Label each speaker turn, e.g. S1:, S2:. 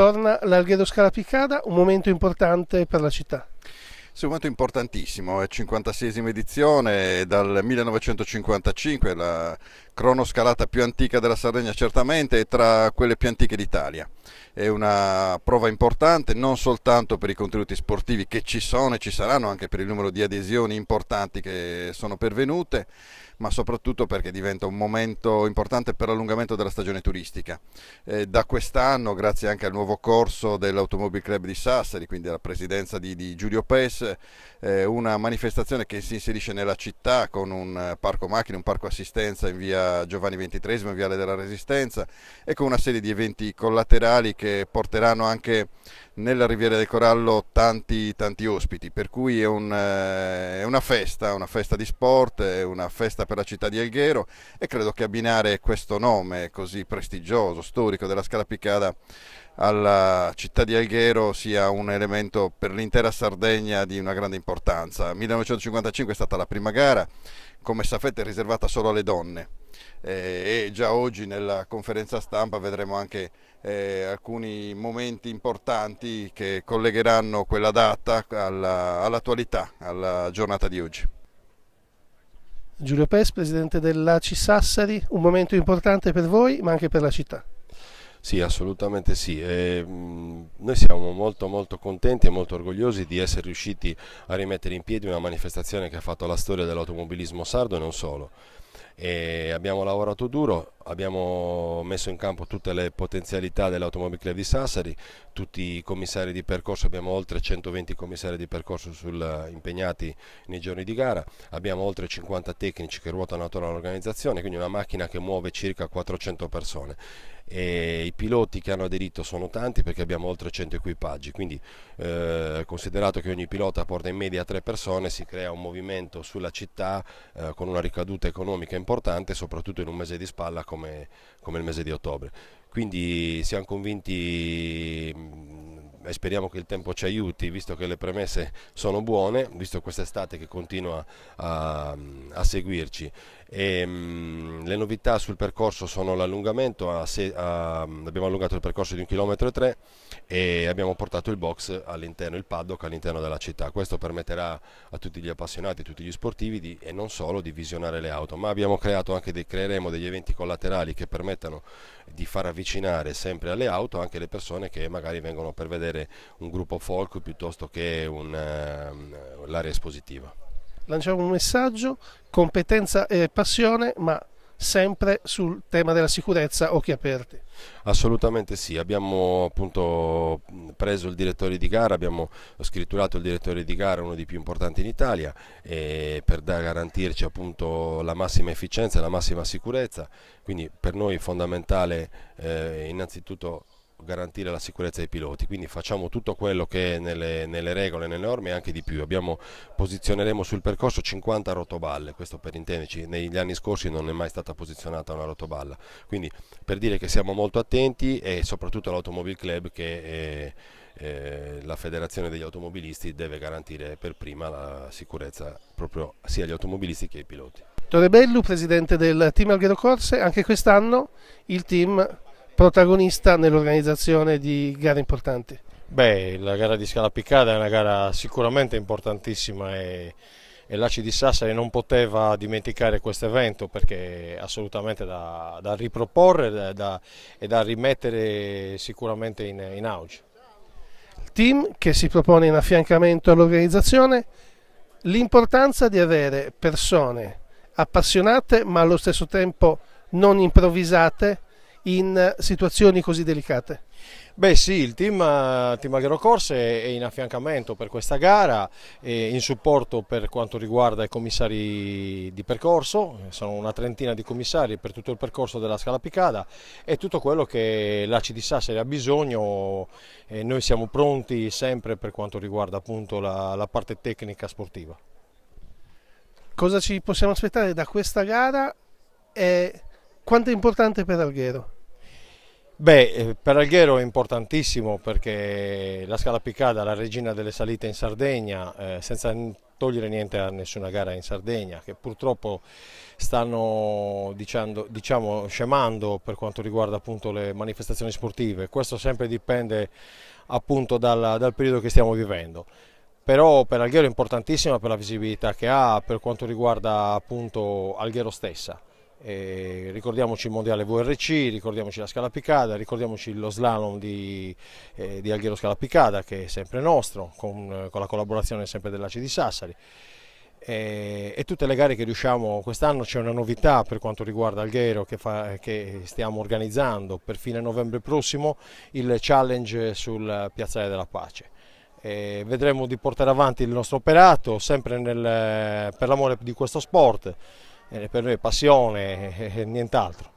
S1: torna l'Alghero Scala Picada, un momento importante per la città.
S2: È un momento importantissimo, è 56esima edizione, dal 1955 la cronoscalata più antica della Sardegna certamente e tra quelle più antiche d'Italia. È una prova importante non soltanto per i contenuti sportivi che ci sono e ci saranno anche per il numero di adesioni importanti che sono pervenute, ma soprattutto perché diventa un momento importante per l'allungamento della stagione turistica. Eh, da quest'anno, grazie anche al nuovo corso dell'Automobile Club di Sassari, quindi alla presidenza di, di Giulio Pes, eh, una manifestazione che si inserisce nella città con un eh, parco macchine, un parco assistenza in via Giovanni XXIII, Viale della Resistenza e con una serie di eventi collaterali che porteranno anche nella Riviera del Corallo tanti, tanti ospiti, per cui è, un, eh, è, una festa, una festa di sport, è una festa per la città di Alghero e credo che abbinare questo nome così prestigioso, storico della Scala Piccada alla città di Alghero sia un elemento per l'intera Sardegna di una grande importanza. 1955 è stata la prima gara, come sapete è riservata solo alle donne eh, e già oggi nella conferenza stampa vedremo anche eh, alcuni momenti importanti che collegheranno quella data all'attualità, alla, alla giornata di oggi.
S1: Giulio Pes, presidente dell'ACI Sassari, un momento importante per voi ma anche per la città.
S3: Sì, assolutamente sì. E, eh, noi siamo molto molto contenti e molto orgogliosi di essere riusciti a rimettere in piedi una manifestazione che ha fatto la storia dell'automobilismo sardo e non solo. E abbiamo lavorato duro, abbiamo messo in campo tutte le potenzialità dell'Automobile Club di Sassari, tutti i commissari di percorso, abbiamo oltre 120 commissari di percorso sul, eh, impegnati nei giorni di gara, abbiamo oltre 50 tecnici che ruotano attorno all'organizzazione, quindi una macchina che muove circa 400 persone e i piloti che hanno aderito sono tanti perché abbiamo oltre 100 equipaggi, quindi eh, considerato che ogni pilota porta in media tre persone si crea un movimento sulla città eh, con una ricaduta economica importante soprattutto in un mese di spalla come, come il mese di ottobre. Quindi siamo convinti e speriamo che il tempo ci aiuti, visto che le premesse sono buone, visto quest'estate che continua a, a seguirci. E, ehm, le novità sul percorso sono l'allungamento, a a, abbiamo allungato il percorso di 1,3 km e abbiamo portato il box all'interno, il paddock all'interno della città. Questo permetterà a tutti gli appassionati, tutti gli sportivi di, e non solo di visionare le auto, ma abbiamo creato anche dei, creeremo degli eventi collaterali che permettano di far avvicinare sempre alle auto anche le persone che magari vengono per vedere essere un gruppo folk piuttosto che un, ehm, l'area espositiva.
S1: Lanciamo un messaggio, competenza e passione, ma sempre sul tema della sicurezza occhi aperti.
S3: Assolutamente sì, abbiamo appunto preso il direttore di gara, abbiamo scritturato il direttore di gara, uno dei più importanti in Italia, per garantirci appunto la massima efficienza e la massima sicurezza, quindi per noi è fondamentale eh, innanzitutto garantire la sicurezza dei piloti, quindi facciamo tutto quello che è nelle, nelle regole, nelle norme e anche di più. Abbiamo, posizioneremo sul percorso 50 rotoballe, questo per intenderci, negli anni scorsi non è mai stata posizionata una rotoballa, quindi per dire che siamo molto attenti e soprattutto all'Automobile Club che è, eh, eh, la federazione degli automobilisti deve garantire per prima la sicurezza proprio sia agli automobilisti che ai piloti.
S1: Torre Bellu, presidente del team Alghero Corse, anche quest'anno il team protagonista nell'organizzazione di gare importanti?
S3: Beh,
S4: la gara di Scala Scalapiccada è una gara sicuramente importantissima e, e l'ACI di Sassari non poteva dimenticare questo evento perché è assolutamente da, da riproporre da, da, e da rimettere sicuramente in, in auge.
S1: Il team che si propone in affiancamento all'organizzazione, l'importanza di avere persone appassionate ma allo stesso tempo non improvvisate in eh, situazioni così delicate?
S4: Beh sì, il team, eh, team Agrocorse è in affiancamento per questa gara, in supporto per quanto riguarda i commissari di percorso, sono una trentina di commissari per tutto il percorso della Scala Picada e tutto quello che la l'ACI di ne ha bisogno, noi siamo pronti sempre per quanto riguarda appunto la, la parte tecnica sportiva.
S1: Cosa ci possiamo aspettare da questa gara? È quanto è importante per Alghero?
S4: Beh, eh, per Alghero è importantissimo perché la Scala Piccada, la regina delle salite in Sardegna, eh, senza togliere niente a nessuna gara in Sardegna, che purtroppo stanno diciamo, diciamo, scemando per quanto riguarda appunto le manifestazioni sportive. Questo sempre dipende appunto dal, dal periodo che stiamo vivendo però per Alghero è importantissima per la visibilità che ha per quanto riguarda appunto Alghero stessa. Eh, ricordiamoci il mondiale VRC, ricordiamoci la Scala Picada, ricordiamoci lo slalom di, eh, di Alghero Scala Picada che è sempre nostro, con, con la collaborazione sempre dell'ACI di Sassari. Eh, e tutte le gare che riusciamo, quest'anno c'è una novità per quanto riguarda Alghero che, fa, che stiamo organizzando per fine novembre prossimo il challenge sul piazzale della pace. Eh, vedremo di portare avanti il nostro operato sempre nel, per l'amore di questo sport eh, per noi è passione e nient'altro.